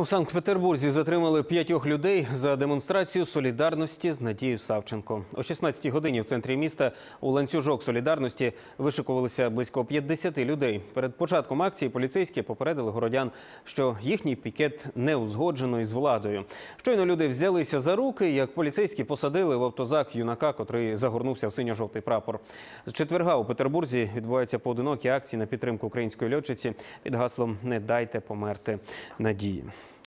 У Санкт-Петербурзі затримали п'ятьох людей за демонстрацію солідарності з Надією Савченко. О 16-й годині в центрі міста у ланцюжок солідарності вишикувалися близько 50 людей. Перед початком акції поліцейські попередили городян, що їхній пікет не узгоджено із владою. Щойно люди взялися за руки, як поліцейські посадили в автозак юнака, котрий загорнувся в синьо-жовтий прапор. З четверга у Петербурзі відбуваються поодинокі акції на підтримку української льотчиці під гаслом Не дайте померти надії.